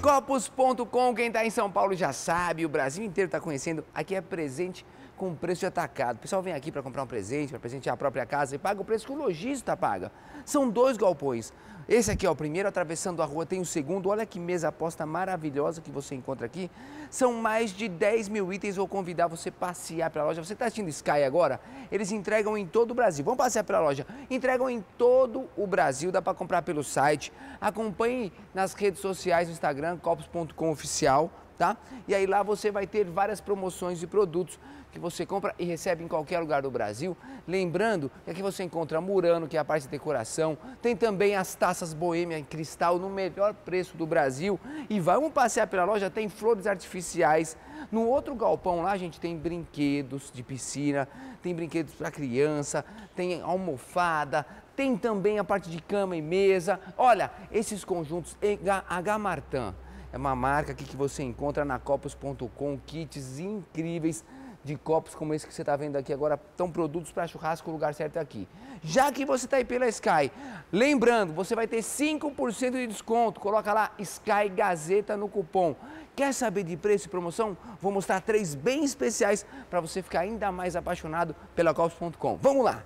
Copos.com, quem está em São Paulo já sabe, o Brasil inteiro está conhecendo. Aqui é presente com preço de atacado. O pessoal vem aqui para comprar um presente, para presentear a própria casa e paga o preço que o lojista tá paga. São dois galpões. Esse aqui é o primeiro, atravessando a rua tem o segundo. Olha que mesa aposta maravilhosa que você encontra aqui. São mais de 10 mil itens. Vou convidar você a passear pela loja. Você está assistindo Sky agora? Eles entregam em todo o Brasil. Vamos passear pela loja. Entregam em todo o Brasil. Dá para comprar pelo site. Acompanhe nas redes sociais, no Instagram, copos.com oficial tá? E aí lá você vai ter várias promoções de produtos que você compra e recebe em qualquer lugar do Brasil. Lembrando que aqui você encontra Murano, que é a parte de decoração, tem também as taças boêmia em cristal no melhor preço do Brasil. E vamos passear pela loja, tem flores artificiais. No outro galpão lá, a gente tem brinquedos de piscina, tem brinquedos para criança, tem almofada, tem também a parte de cama e mesa. Olha, esses conjuntos H. Martin é uma marca aqui que você encontra na copos.com, kits incríveis de copos como esse que você está vendo aqui agora, estão produtos para churrasco, o lugar certo é aqui. Já que você está aí pela Sky, lembrando, você vai ter 5% de desconto, coloca lá Sky Gazeta no cupom. Quer saber de preço e promoção? Vou mostrar três bem especiais para você ficar ainda mais apaixonado pela copos.com. Vamos lá!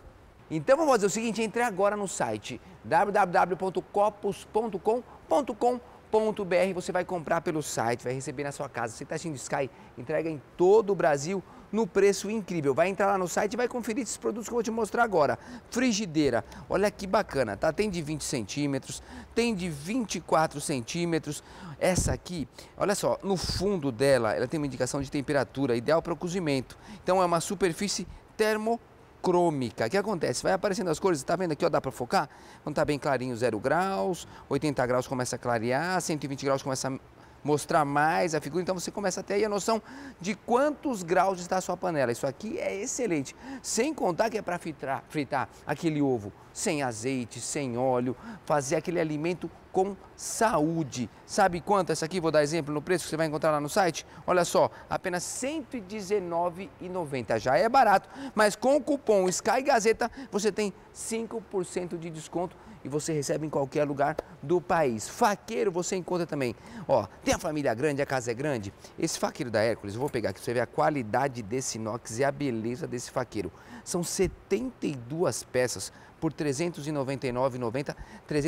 Então vamos fazer o seguinte, entre agora no site www.copos.com.com sky.com.br, você vai comprar pelo site, vai receber na sua casa. Você está assistindo Sky, entrega em todo o Brasil no preço incrível. Vai entrar lá no site e vai conferir esses produtos que eu vou te mostrar agora. Frigideira, olha que bacana, tá? Tem de 20 centímetros, tem de 24 centímetros. Essa aqui, olha só, no fundo dela, ela tem uma indicação de temperatura, ideal para o cozimento. Então é uma superfície termo crômica. O que acontece? Vai aparecendo as cores, está vendo aqui, ó, dá para focar? Quando está bem clarinho, 0 graus, 80 graus começa a clarear, 120 graus começa a mostrar mais a figura, então você começa a ter aí a noção de quantos graus está a sua panela. Isso aqui é excelente, sem contar que é para fritar, fritar aquele ovo sem azeite, sem óleo, fazer aquele alimento com saúde. Sabe quanto essa aqui? Vou dar exemplo no preço que você vai encontrar lá no site. Olha só, apenas R$ 119,90. Já é barato, mas com o cupom Sky Gazeta você tem 5% de desconto e você recebe em qualquer lugar do país. Faqueiro você encontra também. Ó, tem a família grande, a casa é grande. Esse faqueiro da Hércules, eu vou pegar aqui pra você ver a qualidade desse inox e a beleza desse faqueiro. São 72 peças por R$ 399,90, R$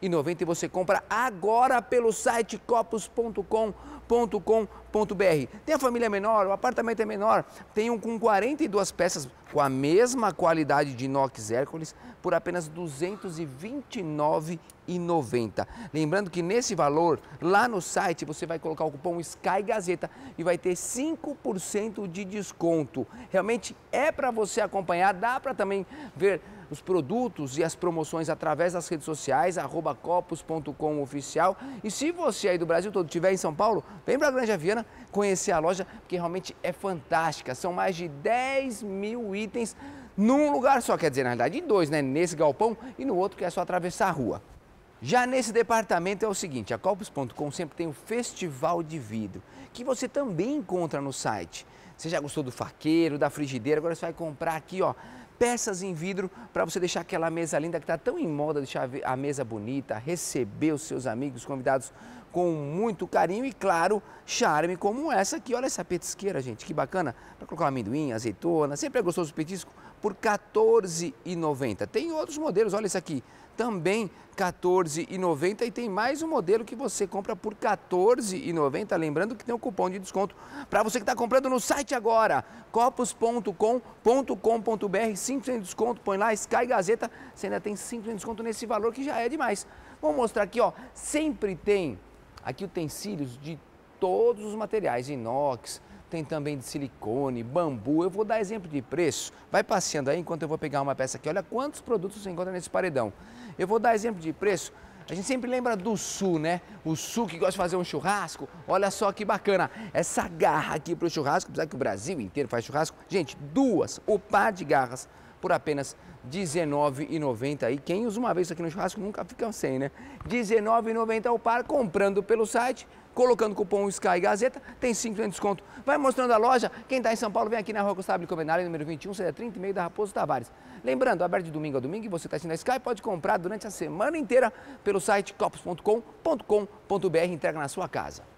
399,90 e você compra agora pelo site copos.com.com.br tem a família menor, o apartamento é menor, tem um com 42 peças com a mesma qualidade de inox Hércules por apenas R$ 229,90. Lembrando que nesse valor, lá no site, você vai colocar o cupom Sky Gazeta e vai ter 5% de desconto. Realmente é para você acompanhar, dá para também ver os produtos e as promoções através das redes sociais, arroba copos.com oficial. E se você aí do Brasil todo estiver em São Paulo, vem para a Granja Viana, conhecer a loja, porque realmente é fantástica. São mais de 10 mil itens num lugar só, quer dizer, na verdade, em dois, né? Nesse galpão e no outro, que é só atravessar a rua. Já nesse departamento é o seguinte, a Copos.com sempre tem o Festival de Vidro, que você também encontra no site. Você já gostou do faqueiro, da frigideira, agora você vai comprar aqui, ó, peças em vidro para você deixar aquela mesa linda que está tão em moda, deixar a mesa bonita, receber os seus amigos, convidados com muito carinho e, claro, charme como essa aqui. Olha essa petisqueira, gente, que bacana. Para colocar amendoim, azeitona, sempre é gostoso o petisco por R$ 14,90. Tem outros modelos, olha isso aqui, também R$ 14,90 e tem mais um modelo que você compra por R$ 14,90, lembrando que tem um cupom de desconto para você que está comprando no site agora, copos.com.com.br, 5% de desconto, põe lá Sky Gazeta, você ainda tem 5% de desconto nesse valor que já é demais. Vou mostrar aqui, ó, sempre tem aqui utensílios de todos os materiais, inox, tem também de silicone, bambu. Eu vou dar exemplo de preço. Vai passeando aí enquanto eu vou pegar uma peça aqui. Olha quantos produtos você encontra nesse paredão. Eu vou dar exemplo de preço. A gente sempre lembra do sul, né? O sul que gosta de fazer um churrasco. Olha só que bacana. Essa garra aqui para o churrasco, apesar que o Brasil inteiro faz churrasco. Gente, duas, o par de garras por apenas R$19,90. 19,90. E quem usa uma vez aqui no churrasco nunca fica sem, né? R$19,90 é o par, comprando pelo site, colocando cupom Sky Gazeta, tem 5% de desconto. Vai mostrando a loja. Quem está em São Paulo, vem aqui na Rua Gustavo de Comenário, número 21, sede 30 e meio da Raposo Tavares. Lembrando, aberto de domingo a domingo e você está assistindo a Sky, pode comprar durante a semana inteira pelo site copos.com.com.br, entrega na sua casa.